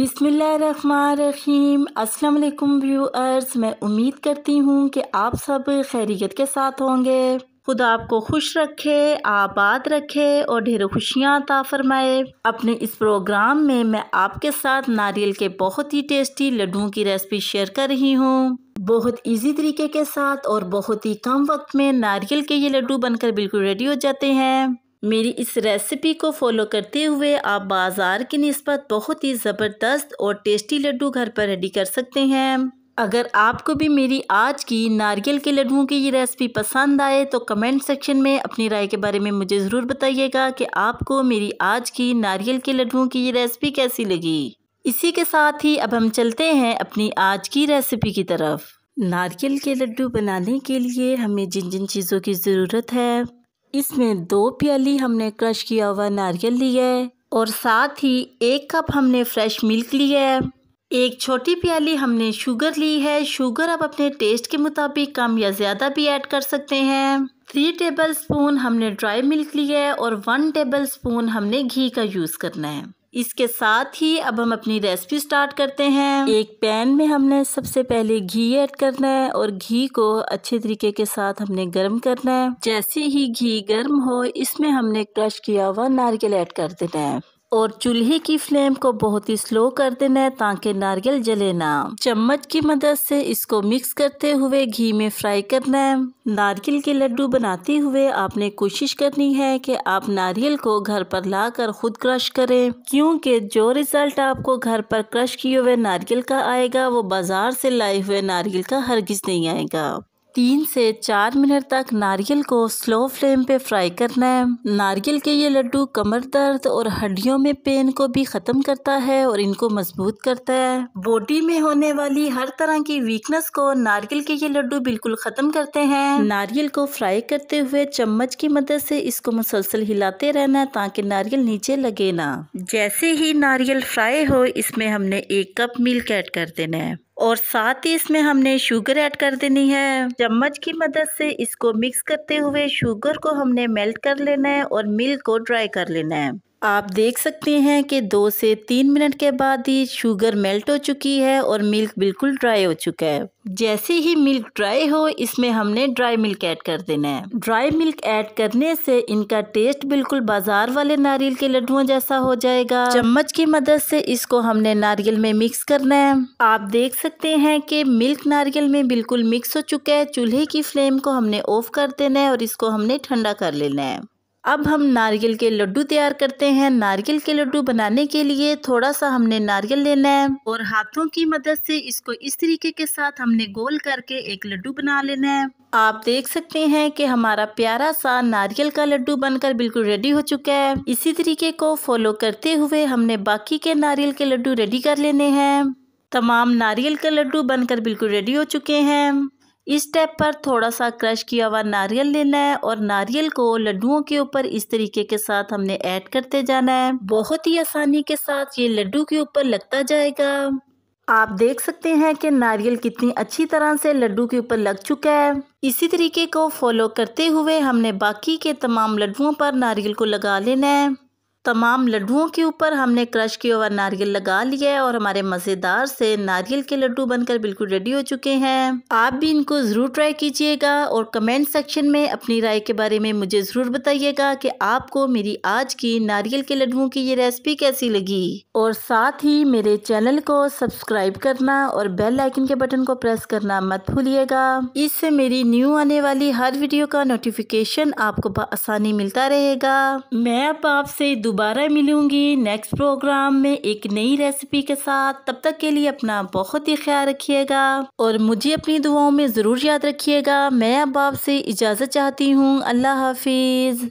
बिसमीम अस्सलाम वालेकुम व्यूअर्स मैं उम्मीद करती हूँ कि आप सब खैरियत के साथ होंगे खुद आपको खुश रखे आबाद रखे और ढेर खुशियाँ अता फरमाए अपने इस प्रोग्राम में मैं आपके साथ नारियल के बहुत ही टेस्टी लड्डुओं की रेसिपी शेयर कर रही हूँ बहुत इजी तरीके के साथ और बहुत ही कम वक्त में नारियल के ये लड्डू बनकर बिल्कुल रेडी हो जाते हैं मेरी इस रेसिपी को फॉलो करते हुए आप बाज़ार की नस्बत बहुत ही ज़बरदस्त और टेस्टी लड्डू घर पर रेडी कर सकते हैं अगर आपको भी मेरी आज की नारियल के लड्डुओं की ये रेसिपी पसंद आए तो कमेंट सेक्शन में अपनी राय के बारे में मुझे ज़रूर बताइएगा कि आपको मेरी आज की नारियल के लड्डुओं की ये रेसिपी कैसी लगी इसी के साथ ही अब हम चलते हैं अपनी आज की रेसिपी की तरफ नारियल के लड्डू बनाने के लिए हमें जिन जिन चीज़ों की ज़रूरत है इसमें दो प्याली हमने क्रश किया हुआ नारियल लिया है और साथ ही एक कप हमने फ्रेश मिल्क लिया है एक छोटी प्याली हमने शुगर ली है शुगर आप अपने टेस्ट के मुताबिक कम या ज़्यादा भी ऐड कर सकते हैं थ्री टेबल स्पून हमने ड्राई मिल्क लिया है और वन टेबल स्पून हमने घी का यूज़ करना है इसके साथ ही अब हम अपनी रेसिपी स्टार्ट करते हैं एक पैन में हमने सबसे पहले घी ऐड करना है और घी को अच्छे तरीके के साथ हमने गर्म करना है जैसे ही घी गर्म हो इसमें हमने क्रश किया हुआ नारियल ऐड कर देना है और चूल्हे की फ्लेम को बहुत ही स्लो कर देना है ताकि नारियल जले ना चम्मच की मदद से इसको मिक्स करते हुए घी में फ्राई करना है नारियल के लड्डू बनाते हुए आपने कोशिश करनी है कि आप नारियल को घर पर लाकर खुद क्रश करें क्योंकि जो रिजल्ट आपको घर पर क्रश किए हुए नारियल का आएगा वो बाजार से लाए हुए नारियल का हरगिज नहीं आएगा तीन से चार मिनट तक नारियल को स्लो फ्लेम पे फ्राई करना है नारियल के ये लड्डू कमर दर्द और हड्डियों में पेन को भी ख़त्म करता है और इनको मजबूत करता है बॉडी में होने वाली हर तरह की वीकनेस को नारियल के ये लड्डू बिल्कुल ख़त्म करते हैं नारियल को फ्राई करते हुए चम्मच की मदद से इसको मुसलसल हिलाते रहना ताकि नारियल नीचे लगे ना जैसे ही नारियल फ्राई हो इसमें हमने एक कप मिल्क ऐड कर देना है और साथ ही इसमें हमने शुगर ऐड कर देनी है चम्मच की मदद से इसको मिक्स करते हुए शुगर को हमने मेल्ट कर लेना है और मिल्क को ड्राई कर लेना है आप देख सकते हैं कि दो से तीन मिनट के बाद ही शुगर मेल्ट हो चुकी है और मिल्क बिल्कुल ड्राई हो चुका है जैसे ही मिल्क ड्राई हो इसमें हमने ड्राई मिल्क ऐड कर देना है ड्राई मिल्क ऐड करने से इनका टेस्ट बिल्कुल बाजार वाले नारियल के लड्डुओं जैसा हो जाएगा चम्मच की मदद से इसको हमने नारियल में मिक्स करना है आप देख सकते हैं कि मिल्क नारियल में बिल्कुल मिक्स हो चुका है चूल्हे की फ्लेम को हमने ऑफ कर देना है और इसको हमने ठंडा कर लेना है अब हम नारियल के लड्डू तैयार करते हैं नारियल के लड्डू बनाने के लिए थोड़ा सा हमने नारियल लेना है और हाथों की मदद से इसको इस तरीके के साथ हमने गोल करके एक लड्डू बना लेना है आप देख सकते हैं कि हमारा प्यारा सा नारियल का लड्डू बनकर बिल्कुल रेडी हो चुका है इसी तरीके को फॉलो करते हुए हमने बाकी के नारियल के लड्डू रेडी कर लेने हैं तमाम नारियल के लड्डू बनकर बिल्कुल रेडी हो चुके हैं इस स्टेप पर थोड़ा सा क्रश किया हुआ नारियल लेना है और नारियल को लड्डुओं के ऊपर इस तरीके के साथ हमने ऐड करते जाना है बहुत ही आसानी के साथ ये लड्डू के ऊपर लगता जाएगा आप देख सकते हैं कि नारियल कितनी अच्छी तरह से लड्डू के ऊपर लग चुका है इसी तरीके को फॉलो करते हुए हमने बाकी के तमाम लड्डुओं पर नारियल को लगा लेना है तमाम लड्डुओं के ऊपर हमने क्रश किया हुआ नारियल लगा लिया है और हमारे मज़ेदार से नारियल के लड्डू बनकर बिल्कुल रेडी हो चुके हैं आप भी इनको ज़रूर ट्राई कीजिएगा और कमेंट सेक्शन में अपनी राय के बारे में मुझे ज़रूर बताइएगा कि आपको मेरी आज की नारियल के लड्डुओं की ये रेसिपी कैसी लगी और साथ ही मेरे चैनल को सब्सक्राइब करना और बेल आइकन के बटन को प्रेस करना मत भूलिएगा इससे मेरी न्यू आने वाली हर वीडियो का नोटिफिकेशन आपको आसानी मिलता रहेगा मैं अब आपसे दोबारा मिलूंगी नेक्स्ट प्रोग्राम में एक नई रेसिपी के साथ तब तक के लिए अपना बहुत ही ख्याल रखिएगा और मुझे अपनी दुआओं में ज़रूर याद रखिएगा मैं अब आपसे इजाज़त चाहती हूँ अल्लाह हाफिज़